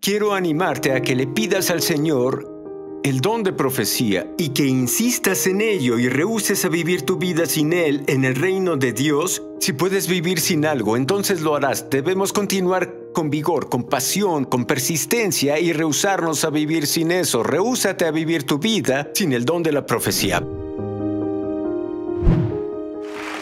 quiero animarte a que le pidas al Señor el don de profecía y que insistas en ello y rehuses a vivir tu vida sin Él en el reino de Dios, si puedes vivir sin algo, entonces lo harás. Debemos continuar con vigor, con pasión, con persistencia y rehusarnos a vivir sin eso. Rehúsate a vivir tu vida sin el don de la profecía.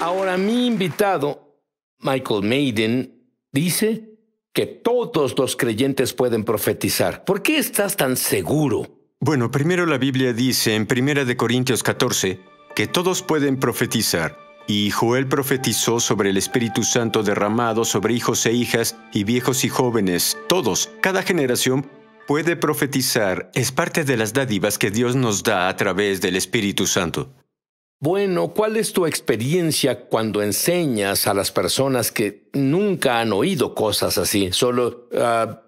Ahora mi invitado, Michael Maiden, dice que todos los creyentes pueden profetizar. ¿Por qué estás tan seguro? Bueno, primero la Biblia dice en 1 Corintios 14 que todos pueden profetizar. Y Joel profetizó sobre el Espíritu Santo derramado sobre hijos e hijas y viejos y jóvenes. Todos, cada generación puede profetizar. Es parte de las dádivas que Dios nos da a través del Espíritu Santo. Bueno, ¿cuál es tu experiencia cuando enseñas a las personas que nunca han oído cosas así? Solo ah,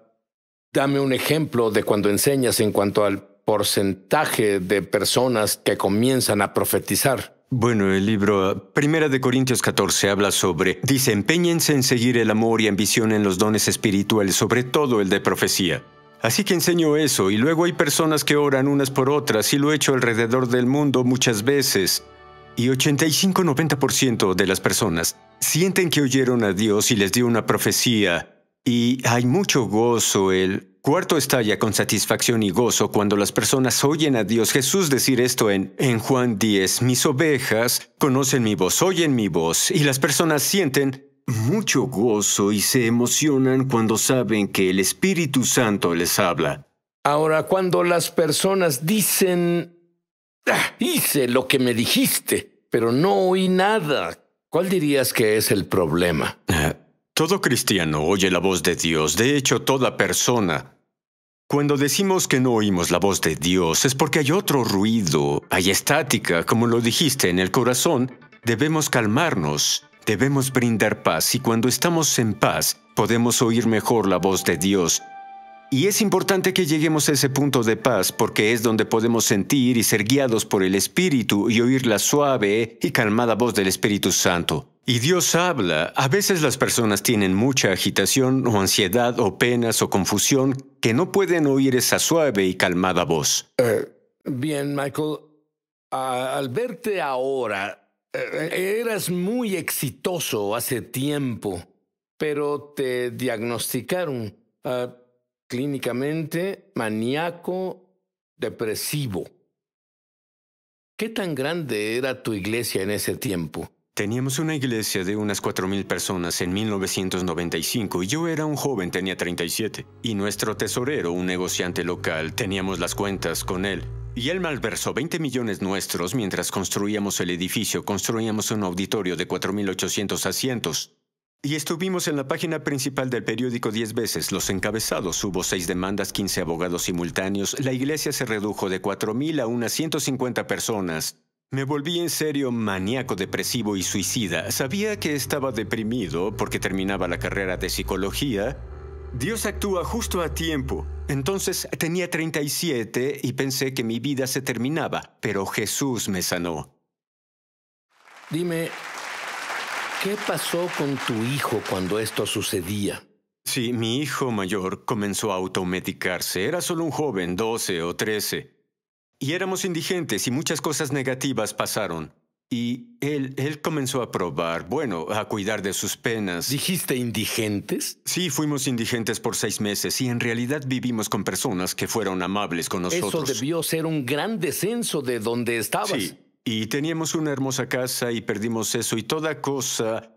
dame un ejemplo de cuando enseñas en cuanto al porcentaje de personas que comienzan a profetizar. Bueno, el libro 1 ah, de Corintios 14 habla sobre, dice, en seguir el amor y ambición en los dones espirituales, sobre todo el de profecía. Así que enseño eso y luego hay personas que oran unas por otras y lo he hecho alrededor del mundo muchas veces y 85-90% de las personas sienten que oyeron a Dios y les dio una profecía, y hay mucho gozo. El cuarto estalla con satisfacción y gozo cuando las personas oyen a Dios Jesús decir esto en, en Juan 10, mis ovejas conocen mi voz, oyen mi voz, y las personas sienten mucho gozo y se emocionan cuando saben que el Espíritu Santo les habla. Ahora, cuando las personas dicen hice lo que me dijiste, pero no oí nada. ¿Cuál dirías que es el problema? Eh, todo cristiano oye la voz de Dios, de hecho toda persona. Cuando decimos que no oímos la voz de Dios es porque hay otro ruido, hay estática, como lo dijiste, en el corazón. Debemos calmarnos, debemos brindar paz y cuando estamos en paz podemos oír mejor la voz de Dios y es importante que lleguemos a ese punto de paz porque es donde podemos sentir y ser guiados por el Espíritu y oír la suave y calmada voz del Espíritu Santo. Y Dios habla. A veces las personas tienen mucha agitación o ansiedad o penas o confusión que no pueden oír esa suave y calmada voz. Eh, bien, Michael, al verte ahora, eh, eras muy exitoso hace tiempo, pero te diagnosticaron ah, clínicamente maníaco depresivo. ¿Qué tan grande era tu iglesia en ese tiempo? Teníamos una iglesia de unas 4.000 personas en 1995 y yo era un joven, tenía 37. Y nuestro tesorero, un negociante local, teníamos las cuentas con él. Y él malversó 20 millones nuestros mientras construíamos el edificio, construíamos un auditorio de 4.800 asientos. Y estuvimos en la página principal del periódico diez veces. Los encabezados, hubo seis demandas, quince abogados simultáneos. La iglesia se redujo de 4.000 a unas 150 personas. Me volví en serio maníaco depresivo y suicida. Sabía que estaba deprimido porque terminaba la carrera de psicología. Dios actúa justo a tiempo. Entonces tenía 37 y pensé que mi vida se terminaba, pero Jesús me sanó. Dime, ¿Qué pasó con tu hijo cuando esto sucedía? Sí, mi hijo mayor comenzó a automedicarse. Era solo un joven, 12 o 13. Y éramos indigentes y muchas cosas negativas pasaron. Y él, él comenzó a probar, bueno, a cuidar de sus penas. ¿Dijiste indigentes? Sí, fuimos indigentes por seis meses y en realidad vivimos con personas que fueron amables con nosotros. Eso debió ser un gran descenso de donde estabas. Y teníamos una hermosa casa y perdimos eso y toda cosa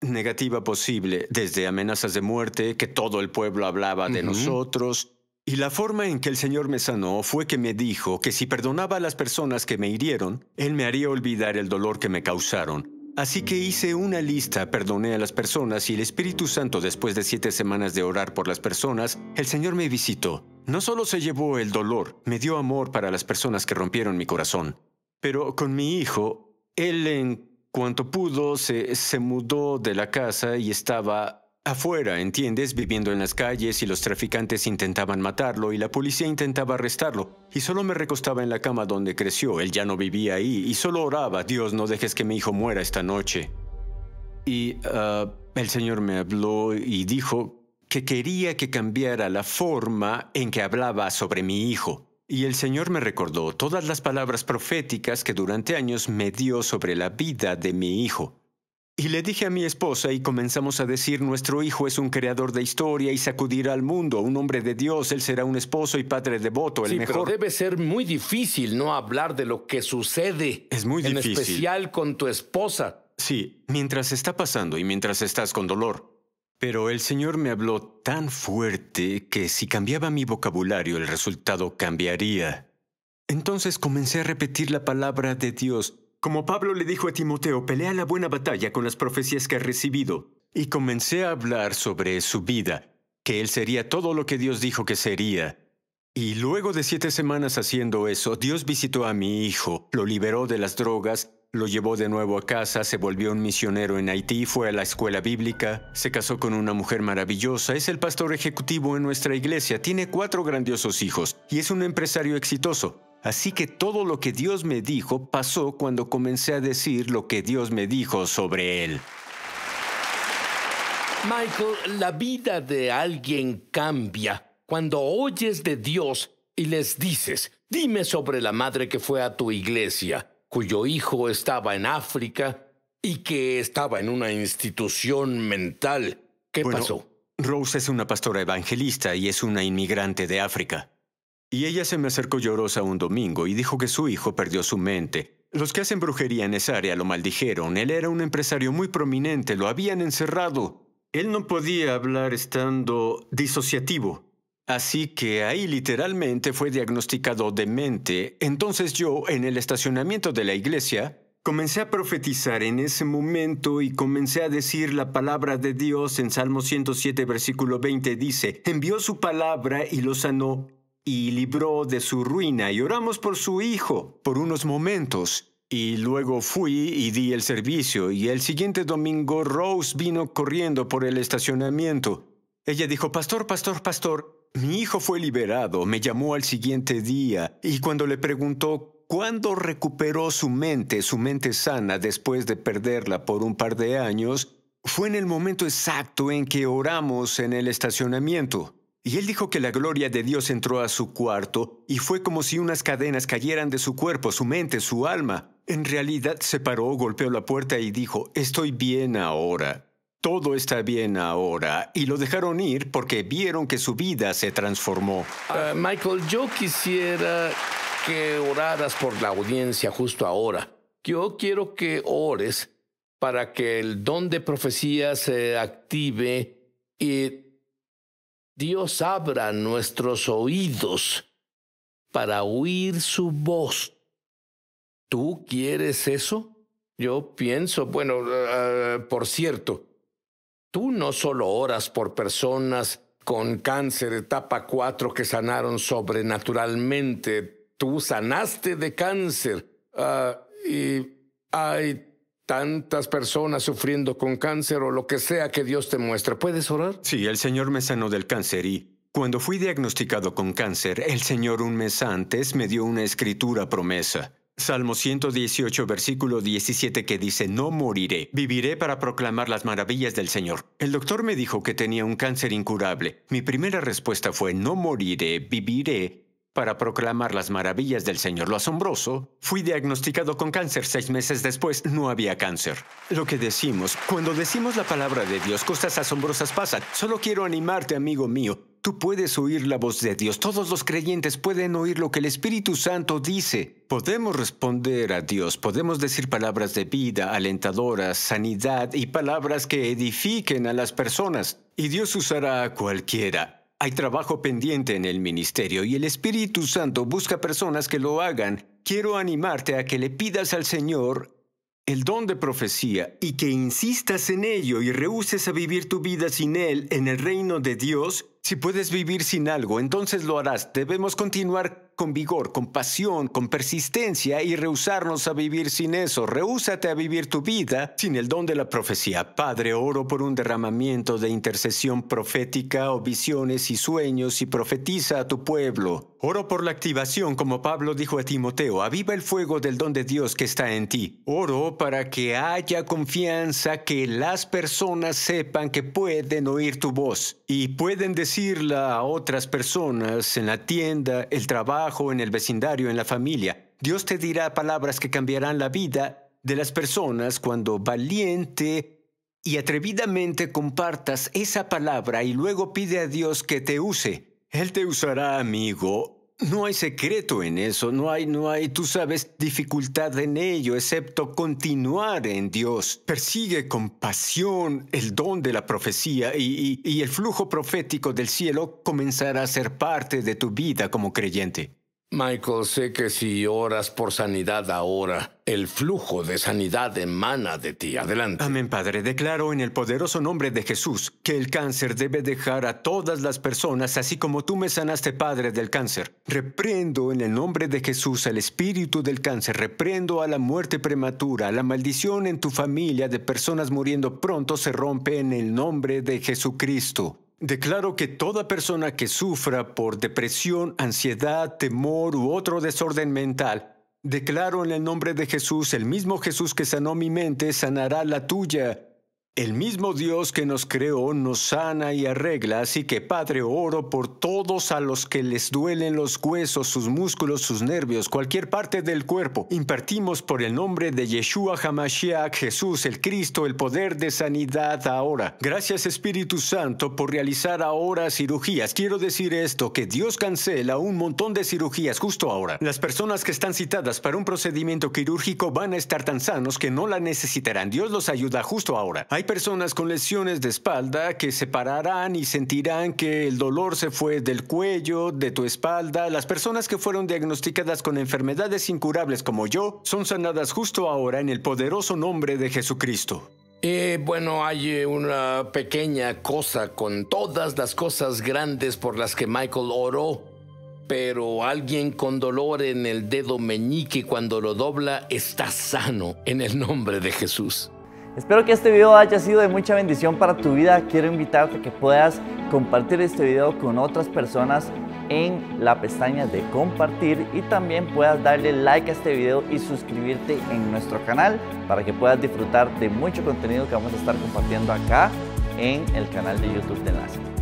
negativa posible, desde amenazas de muerte, que todo el pueblo hablaba de nosotros. Y la forma en que el Señor me sanó fue que me dijo que si perdonaba a las personas que me hirieron, Él me haría olvidar el dolor que me causaron. Así que hice una lista, perdoné a las personas y el Espíritu Santo, después de siete semanas de orar por las personas, el Señor me visitó. No solo se llevó el dolor, me dio amor para las personas que rompieron mi corazón. Pero con mi hijo, él en cuanto pudo se, mudó de la casa y estaba afuera, ¿entiendes? Viviendo en las calles y los traficantes intentaban matarlo y la policía intentaba arrestarlo. Y solo me recostaba en la cama donde creció, él ya no vivía ahí y solo oraba, Dios, no dejes que mi hijo muera esta noche. Y ah, el Señor me habló y dijo que quería que cambiara la forma en que hablaba sobre mi hijo. Y el Señor me recordó todas las palabras proféticas que durante años me dio sobre la vida de mi hijo. Y le dije a mi esposa y comenzamos a decir, nuestro hijo es un creador de historia y sacudirá al mundo, un hombre de Dios, él será un esposo y padre devoto, el mejor. Pero debe ser muy difícil no hablar de lo que sucede. Es muy difícil. En especial con tu esposa. Sí, mientras está pasando y mientras estás con dolor. Pero el Señor me habló tan fuerte que si cambiaba mi vocabulario el resultado cambiaría. Entonces comencé a repetir la palabra de Dios. Como Pablo le dijo a Timoteo, pelea la buena batalla con las profecías que ha recibido. Y comencé a hablar sobre su vida, que él sería todo lo que Dios dijo que sería. Y luego de siete semanas haciendo eso, Dios visitó a mi hijo, lo liberó de las drogas lo llevó de nuevo a casa, se volvió un misionero en Haití, fue a la escuela bíblica, se casó con una mujer maravillosa, es el pastor ejecutivo en nuestra iglesia, tiene cuatro grandiosos hijos y es un empresario exitoso. Así que todo lo que Dios me dijo pasó cuando comencé a decir lo que Dios me dijo sobre él. Michael, la vida de alguien cambia cuando oyes de Dios y les dices, dime sobre la madre que fue a tu iglesia cuyo hijo estaba en África y que estaba en una institución mental. ¿Qué pasó? Rose es una pastora evangelista y es una inmigrante de África. Y ella se me acercó llorosa un domingo y dijo que su hijo perdió su mente. Los que hacen brujería en esa área lo maldijeron. Él era un empresario muy prominente, lo habían encerrado. Él no podía hablar estando disociativo. Así que ahí literalmente fue diagnosticado demente. Entonces yo, en el estacionamiento de la iglesia, comencé a profetizar en ese momento y comencé a decir la palabra de Dios en Salmo 107, versículo 20, dice, envió su palabra y lo sanó y libró de su ruina y oramos por su hijo por unos momentos. Y luego fui y di el servicio y el siguiente domingo Rose vino corriendo por el estacionamiento. Ella dijo, Pastor, pastor, pastor, mi hijo fue liberado, me llamó al siguiente día y cuando le preguntó cuándo recuperó su mente, su mente sana después de perderla por un par de años, fue en el momento exacto en que oramos en el estacionamiento. Y él dijo que la gloria de Dios entró a su cuarto y fue como si unas cadenas cayeran de su cuerpo, su mente, su alma. En realidad se paró, golpeó la puerta y dijo, estoy bien ahora todo está bien ahora y lo dejaron ir porque vieron que su vida se transformó. Eh, Michael, yo quisiera que oraras por la audiencia justo ahora. Yo quiero que ores para que el don de profecía se active y Dios abra nuestros oídos para oír su voz. ¿Tú quieres eso? Yo pienso, bueno, eh, por cierto, Tú no solo oras por personas con cáncer etapa 4 que sanaron sobrenaturalmente, tú sanaste de cáncer. Ah, y hay tantas personas sufriendo con cáncer o lo que sea que Dios te muestre. ¿Puedes orar? Sí, el Señor me sanó del cáncer y cuando fui diagnosticado con cáncer, el Señor un mes antes me dio una escritura promesa. Salmo 118, versículo 17 que dice, no moriré, viviré para proclamar las maravillas del Señor. El doctor me dijo que tenía un cáncer incurable. Mi primera respuesta fue, no moriré, viviré para proclamar las maravillas del Señor. Lo asombroso, fui diagnosticado con cáncer. Seis meses después no había cáncer. Lo que decimos, cuando decimos la palabra de Dios, cosas asombrosas pasan. Solo quiero animarte, amigo mío. Tú puedes oír la voz de Dios. Todos los creyentes pueden oír lo que el Espíritu Santo dice. Podemos responder a Dios. Podemos decir palabras de vida, alentadoras, sanidad y palabras que edifiquen a las personas. Y Dios usará a cualquiera. Hay trabajo pendiente en el ministerio y el Espíritu Santo busca personas que lo hagan. Quiero animarte a que le pidas al Señor el don de profecía y que insistas en ello y rehuses a vivir tu vida sin él en el reino de Dios, si puedes vivir sin algo, entonces lo harás. Debemos continuar con vigor, con pasión, con persistencia y rehusarnos a vivir sin eso. Rehúsate a vivir tu vida sin el don de la profecía. Padre, oro por un derramamiento de intercesión profética o visiones y sueños y profetiza a tu pueblo. Oro por la activación, como Pablo dijo a Timoteo, aviva el fuego del don de Dios que está en ti. Oro para que haya confianza, que las personas sepan que pueden oír tu voz y pueden decirla a otras personas en la tienda, el trabajo, en el vecindario, en la familia. Dios te dirá palabras que cambiarán la vida de las personas cuando valiente y atrevidamente compartas esa palabra y luego pide a Dios que te use. Él te usará, amigo, no hay secreto en eso, no hay, no hay, tú sabes, dificultad en ello, excepto continuar en Dios. Persigue con pasión el don de la profecía y, y el flujo profético del cielo comenzará a ser parte de tu vida como creyente. Michael, sé que si oras por sanidad ahora, el flujo de sanidad emana de ti. Adelante. Amén, Padre. Declaro en el poderoso nombre de Jesús que el cáncer debe dejar a todas las personas, así como tú me sanaste, Padre, del cáncer. Reprendo en el nombre de Jesús al espíritu del cáncer. Reprendo a la muerte prematura. La maldición en tu familia de personas muriendo pronto se rompe en el nombre de Jesucristo. Declaro que toda persona que sufra por depresión, ansiedad, temor u otro desorden mental, declaro en el nombre de Jesús, el mismo Jesús que sanó mi mente, sanará la tuya el mismo Dios que nos creó nos sana y arregla, así que Padre, oro por todos a los que les duelen los huesos, sus músculos, sus nervios, cualquier parte del cuerpo. Impartimos por el nombre de Yeshua Hamashiach, Jesús el Cristo, el poder de sanidad ahora. Gracias Espíritu Santo por realizar ahora cirugías. Quiero decir esto, que Dios cancela un montón de cirugías justo ahora. Las personas que están citadas para un procedimiento quirúrgico van a estar tan sanos que no la necesitarán. Dios los ayuda justo ahora personas con lesiones de espalda que se pararán y sentirán que el dolor se fue del cuello, de tu espalda. Las personas que fueron diagnosticadas con enfermedades incurables como yo son sanadas justo ahora en el poderoso nombre de Jesucristo. Eh, bueno, hay eh, una pequeña cosa con todas las cosas grandes por las que Michael oró, pero alguien con dolor en el dedo meñique cuando lo dobla está sano en el nombre de Jesús. Espero que este video haya sido de mucha bendición para tu vida. Quiero invitarte a que puedas compartir este video con otras personas en la pestaña de compartir y también puedas darle like a este video y suscribirte en nuestro canal para que puedas disfrutar de mucho contenido que vamos a estar compartiendo acá en el canal de YouTube de Enlace.